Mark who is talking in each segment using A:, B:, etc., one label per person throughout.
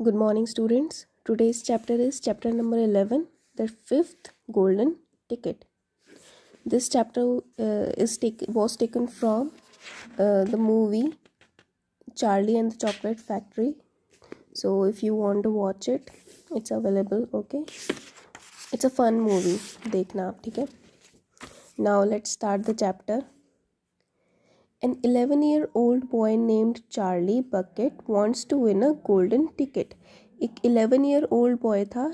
A: Good morning, students. Today's chapter is chapter number 11, the fifth golden ticket. This chapter uh, is take, was taken from uh, the movie Charlie and the Chocolate Factory. So, if you want to watch it, it's available. Okay, it's a fun movie. Dekna aap, theek hai? Now, let's start the chapter. An 11 year old boy named Charlie Bucket wants to win a golden ticket एक eleven year old boy था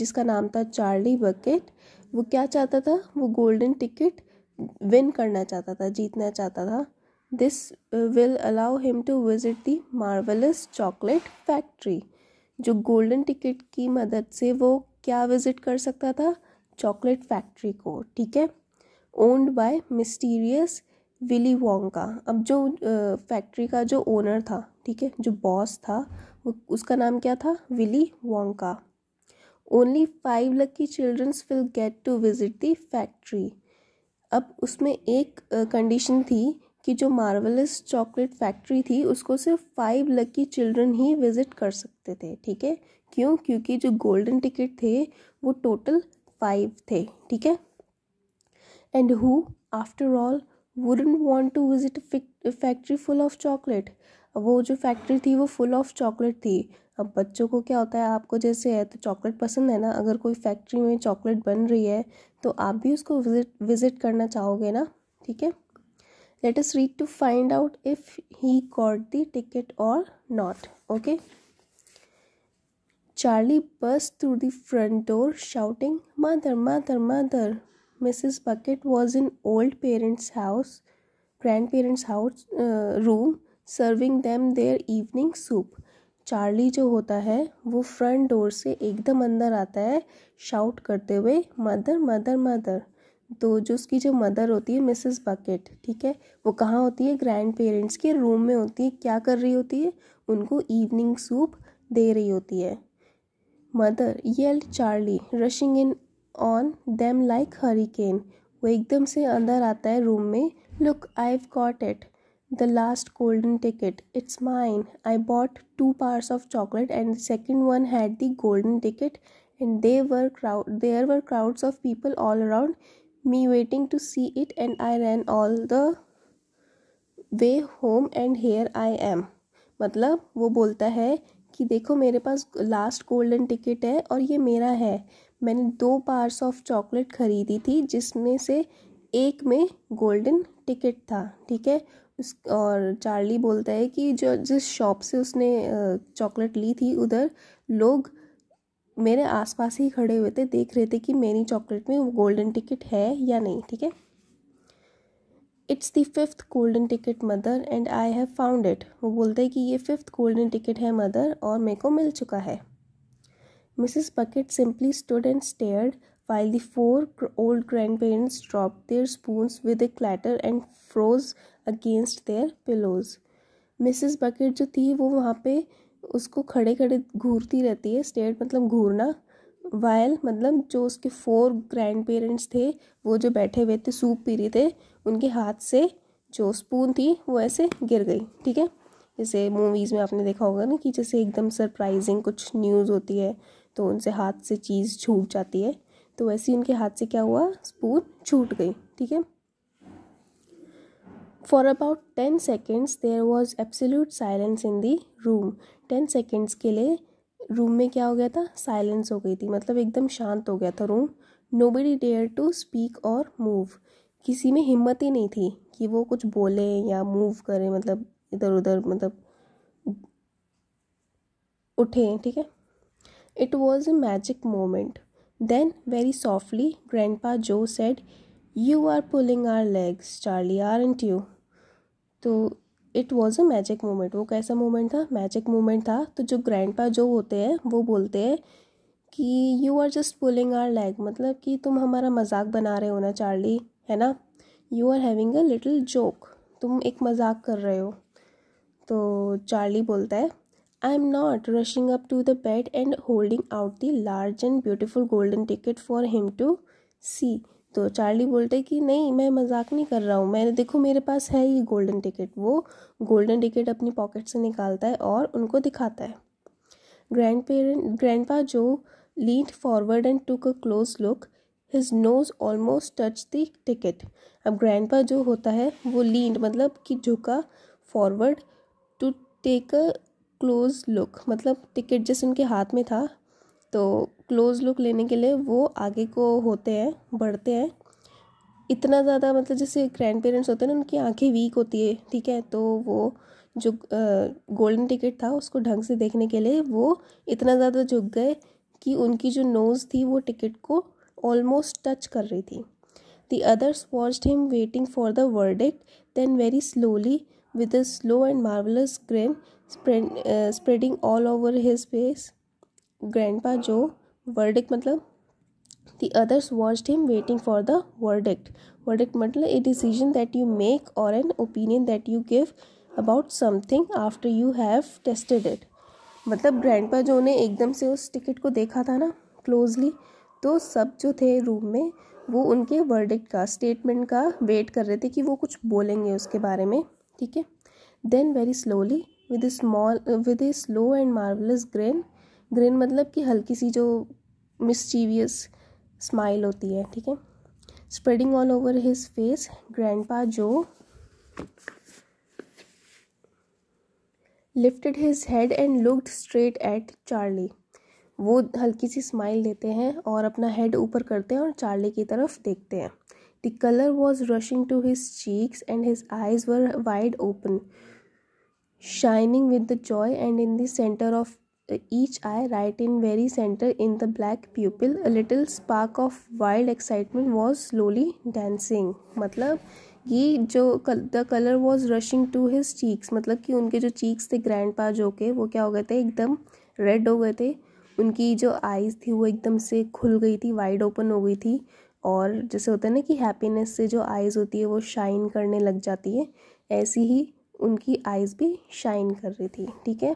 A: जिसका नाम था Charlie bucket वो क्या चाहता था वो गोल्डन टिकट विन करना चाहता था जीतना चाहता था this will allow him to visit the marvellous chocolate factory जो गोल्डन टिकट की मदद से वो क्या विजिट कर सकता था चॉकलेट फैक्ट्री को ठीक है owned by mysterious Willy Wonka का अब जो फैक्ट्री का जो ओनर था ठीक है जो बॉस था वो उसका नाम क्या था विली वोंग का only five lucky children's will get to visit the factory अब उसमें एक कंडीशन थी कि जो मार्वलस चॉकलेट फैक्ट्री थी उसको सिर्फ फाइव लकी चिल्ड्रन ही विजिट कर सकते थे ठीक है क्यों क्योंकि जो गोल्डन टिकट थे वो टोटल फाइव थे ठीक है and who after all wouldn't want to visit factory full of chocolate वो जो फैक्ट्री थी वो फुल ऑफ चॉकलेट थी अब बच्चों को क्या होता है आपको जैसे है तो चॉकलेट पसंद है ना अगर कोई फैक्ट्री में चॉकलेट बन रही है तो आप भी उसको विजिट विजिट करना चाहोगे ना ठीक है let us read to find out if he got the ticket और not okay Charlie burst through the front door shouting mother mother mother Mrs Bucket was in old parents house grand parents house room serving them their evening soup Charlie जो होता है वो front door से एकदम अंदर आता है shout करते हुए मदर मदर मदर तो जो उसकी जो मदर होती है मिसेस बकेट ठीक है वो कहाँ होती है ग्रैंड पेरेंट्स के रूम में होती है क्या कर रही होती है उनको इवनिंग सूप दे रही होती है mother yelled Charlie rushing in on them like hurricane वो एकदम से अंदर आता है रूम में look I've got it the last golden ticket it's mine I bought two bars of chocolate and second one had the golden ticket and they were crowd there were crowds of people all around me waiting to see it and I ran all the way home and here I am मतलब वो बोलता है कि देखो मेरे पास last golden ticket है और ये मेरा है मैंने दो पार्स ऑफ चॉकलेट खरीदी थी जिसमें से एक में गोल्डन टिकट था ठीक है उस और चार्ली बोलता है कि जो जिस शॉप से उसने चॉकलेट ली थी उधर लोग मेरे आसपास ही खड़े हुए थे देख रहे थे कि मेरी चॉकलेट में गोल्डन टिकट है या नहीं ठीक है it's the fifth golden ticket mother and I have found it वो बोलते हैं कि ये फिफ्थ गोल्डन टिकट है मदर और मेरे को मिल चुका है Mrs Bucket simply stood and stared the four old grand parents drop their spoons with a clatter and froze against their pillows Mrs Bucket जो थी वो वहाँ पे उसको खड़े खड़े घूरती रहती है स्टेयर मतलब घूरना वायल मतलब जो उसके फोर ग्रैंड पेरेंट्स थे वो जो बैठे हुए थे सूप पी रहे थे उनके हाथ से जो स्पून थी वो ऐसे गिर गई ठीक है जैसे मूवीज़ में आपने देखा होगा ना कि जैसे एकदम सरप्राइजिंग कुछ न्यूज़ होती है तो उनसे हाथ से चीज़ छूट जाती है तो वैसे ही उनके हाथ से क्या हुआ स्पून छूट गई ठीक है for about ten seconds there was absolute silence in the room ten seconds के लिए रूम में क्या हो गया था साइलेंस हो गई थी मतलब एकदम शांत हो गया था room nobody dare to speak और मूव किसी में हिम्मत ही नहीं थी कि वो कुछ बोले या मूव करें मतलब इधर उधर मतलब उठे ठीक है it was a magic moment then very softly grandpa Joe said you are pulling our legs Charlie are and you तो it was a magic moment वो कैसा मोमेंट था मैजिक मोमेंट था तो जो ग्रैंड पा जो होते हैं वो बोलते हैं कि you are just pulling our leg मतलब कि तुम हमारा मजाक बना रहे हो ना चार्ली है ना you are having a little joke तुम एक मजाक कर रहे हो तो चार्ली बोलता है I am not rushing up to the bed and holding out the large and beautiful golden ticket for him to see तो चार्ली बोलते कि नहीं मैं मजाक नहीं कर रहा हूँ मैंने देखो मेरे पास है ये गोल्डन टिकट वो गोल्डन टिकट अपनी पॉकेट से निकालता है और उनको दिखाता है grand parent grandpa Joe lead forward and took a close look his nose almost touch the ticket अब ग्रैंड पा जो होता है वो लीड मतलब कि झुका forward to take a close look मतलब टिकट जैसे उनके हाथ में था तो क्लोज लुक लेने के लिए वो आगे को होते हैं बढ़ते हैं इतना ज़्यादा मतलब जैसे ग्रैंड पेरेंट्स होते हैं ना उनकी आंखें वीक होती है ठीक है तो वो जो गोल्डन टिकट था उसको ढंग से देखने के लिए वो इतना ज़्यादा झुक गए कि उनकी जो नोज़ थी वो टिकट को ऑलमोस्ट टच कर रही थी the others watched him waiting for the verdict then very slowly with a slow and marvellous grin spreading all over his face pa Joe verdict मतलब the others was him waiting for the verdict verdict मतलब a decision that you make और an opinion that you give about something after you have tested it मतलब grandpa Joe ने एकदम से उस ticket को देखा था ना क्लोजली तो सब जो थे रूम में वो उनके वर्डिक्ट का स्टेटमेंट का वेट कर रहे थे कि वो कुछ बोलेंगे उसके बारे में ठीक है then very slowly with a small with a slow and marvellous grin grin मतलब कि हल्की सी जो मिसचीवियस स्माइल होती है ठीक है spreading all over his face grandpa Joe lifted his head and looked straight at Charlie वो हल्की सी स्माइल देते हैं और अपना हेड ऊपर करते हैं और चार्ली की तरफ देखते हैं the colour was rushing to his cheeks and his eyes were wide open shining with the joy and in the centre of each eye right in very center in the black pupil a little spark of wild excitement was slowly dancing मतलब ये जो the colour was rushing to his cheeks मतलब कि उनके जो cheeks थे grand grandpa जो के वो क्या हो गए थे एकदम रेड हो गए थे उनकी जो आइज़ थी वो एकदम से खुल गई थी वाइड ओपन हो गई थी और जैसे होता है ना कि हैप्पीनेस से जो आइज़ होती है वो शाइन करने लग जाती है ऐसी ही उनकी आइज़ भी शाइन कर रही थी ठीक है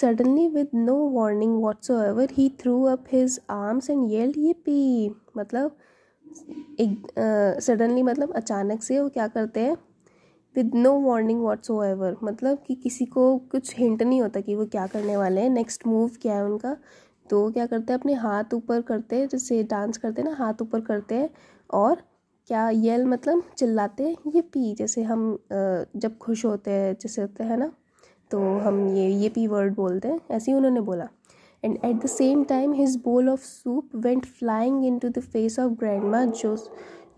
A: suddenly with no warning whatsoever he threw up his arms and yelled yippee मतलब एक सडनली uh, मतलब अचानक से वो क्या करते हैं with no warning whatsoever मतलब कि किसी को कुछ हिंट नहीं होता कि वो क्या करने वाले हैं नेक्स्ट मूव क्या है उनका तो क्या करते हैं अपने हाथ ऊपर करते हैं जैसे डांस करते हैं ना हाथ ऊपर करते हैं और क्या येल मतलब चिल्लाते हैं ये पी जैसे हम जब खुश होते हैं जैसे होते हैं ना तो हम ये ये पी वर्ड बोलते हैं ऐसे ही उन्होंने बोला and at the same time his bowl of soup went flying into the face of grandma Joe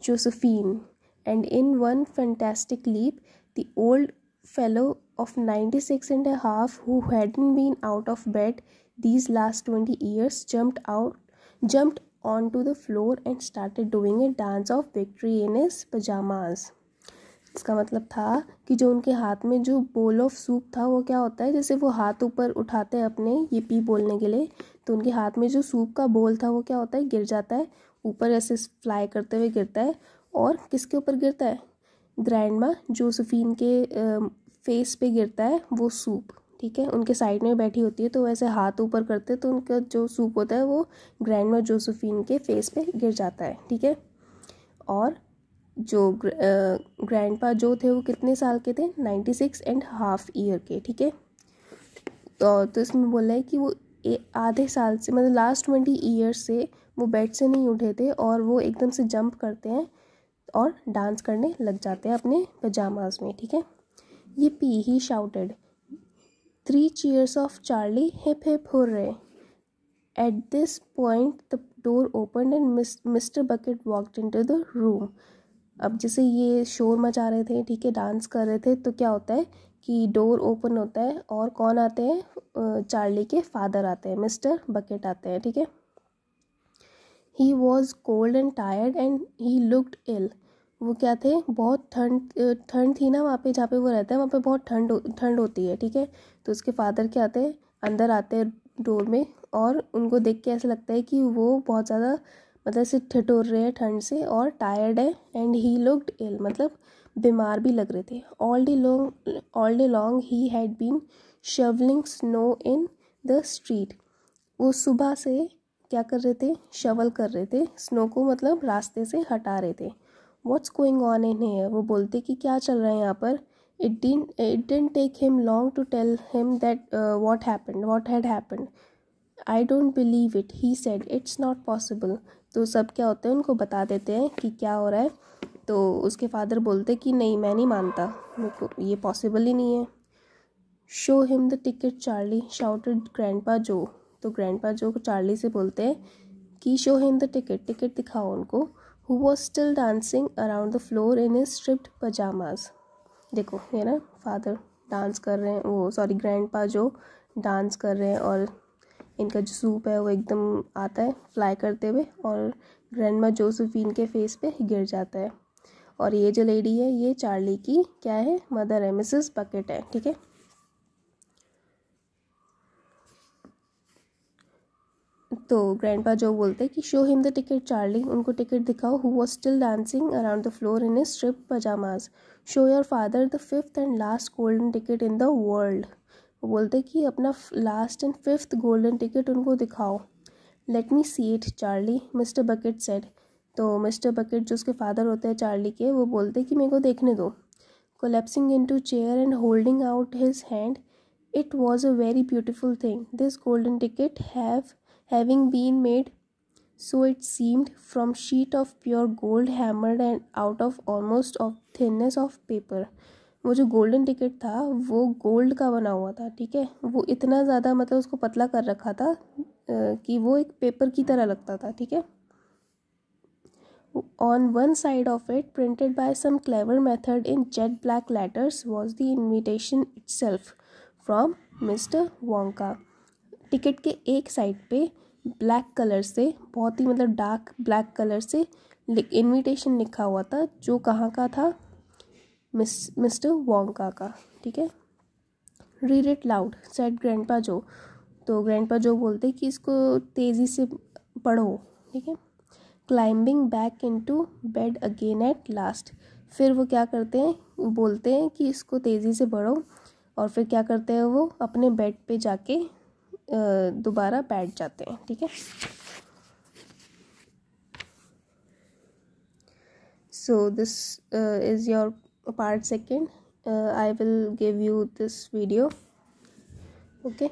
A: Josephine and in one fantastic leap the old fellow of ninety six and a half who hadn't been out of bed these last twenty years jumped out jumped on to the floor and started doing a dance of victory in his pyjamas इसका मतलब था कि जो उनके हाथ में जो बोल ऑफ सूप था वो क्या होता है जैसे वो हाथ ऊपर उठाते हैं अपने ये पी बोलने के लिए तो उनके हाथ में जो सूप का बोल था वो क्या होता है गिर जाता है ऊपर ऐसे फ्लाई करते हुए गिरता है और किसके ऊपर गिरता है ग्रैंड माँ जोसफीन के फेस पे गिरता है वो सूप ठीक है उनके साइड में बैठी होती है तो वैसे हाथ ऊपर करते तो उनका जो सूप होता है वो ग्रैंड माँ जोसफीन के फेस पे गिर जाता है ठीक है और जो ग्रैंड पा जो थे वो कितने साल के थे ninety six and half year के ठीक है तो, तो इसमें बोला है कि वो आधे साल से मतलब लास्ट ट्वेंटी ईयर्स से वो बेड से नहीं उठे थे और वो एकदम से जंप करते हैं और डांस करने लग जाते हैं अपने पजामाज में ठीक है yippee he shouted three cheers of Charlie hip hip hooray at this point the door open and Mr Bucket walked into the room अब जैसे ये शोर मचा रहे थे ठीक है डांस कर रहे थे तो क्या होता है कि डोर ओपन होता है और कौन आते हैं चार्ली के फादर आते हैं मिस्टर बकेट आते हैं ठीक है he was cold and tired and he looked ill वो क्या थे बहुत ठंड ठंड थी ना वहाँ पे जहाँ पे वो रहता है वहाँ पे बहुत ठंड ठंड होती है ठीक है तो उसके फादर क्या आते हैं अंदर आते हैं डोर में और उनको देख के ऐसा लगता है कि वो बहुत ज़्यादा मतलब से ठिठोर रहे हैं ठंड से और टायर्ड है एंड ही लुकड इल मतलब बीमार भी लग रहे थे all day long all day long he had been shovelling snow in the street वो सुबह से क्या कर रहे थे शवल कर रहे थे स्नो को मतलब रास्ते से हटा रहे थे what's going on in here वो बोलते कि क्या चल रहा है यहाँ पर it didn't it didn't take him long to tell him that what happen what had happened I don't believe it he said it's not possible तो सब क्या होते हैं उनको बता देते हैं कि क्या हो रहा है तो उसके फादर बोलते कि नहीं मैं नहीं मानता मेरे को ये पॉसिबल ही नहीं है show him the ticket Charlie shouted grandpa Joe तो ग्रैंडपा जो चार्ली से बोलते हैं कि show him the ticket ticket दिखाओ उनको who was still dancing around the floor in a striped pyjamas देखो है ना फादर डांस कर रहे हैं वो सॉरी ग्रैंडपा जो डांस कर रहे हैं और इनका जो सूप है वो एकदम आता है फ्लाई करते हुए और ग्रैंड मा जोसफीन के फेस पे गिर जाता है और ये जो लेडी है ये चार्ली की क्या है मदर है मिसेस बकेट है ठीक है तो ग्रैंड जो बोलते हैं कि show him the ticket Charlie उनको टिकट दिखाओ who was still dancing around the floor in a strip pyjamas show your father the fifth and last golden ticket in the world वो बोलते कि अपना last and fifth golden ticket उनको दिखाओ let me see it Charlie Mr Bucket said तो Mr Bucket जो उसके father होते हैं चार्ली के वो बोलते कि मेरे को देखने दो collapsing into chair and holding out his hand it was a very beautiful thing this golden ticket have having been made so it seemed from sheet of pure gold hammered and out of almost of thinness of paper वो जो golden ticket था वो gold का बना हुआ था ठीक है वो इतना ज़्यादा मतलब उसको पतला कर रखा था कि वो एक पेपर की तरह लगता था ठीक है one side of it printed by some clever clever in jet black letters was was invitation itself from mister Wonka ticket के एक साइड पे ब्लैक कलर से बहुत ही मतलब डार्क ब्लैक कलर से इन्विटेशन लिखा हुआ था जो कहाँ का था मिस्टर वोंका का ठीक है read it loud said grandpa Joe तो ग्रैंडपा जो बोलते कि इसको तेज़ी से पढ़ो ठीक है climbing back into bed again at last फिर वो क्या करते हैं बोलते हैं कि इसको तेज़ी से पढ़ो और फिर क्या करते हैं वो अपने बेड पे जाके दोबारा बैठ जाते हैं ठीक है so this is your part second uh, i will give you this video okay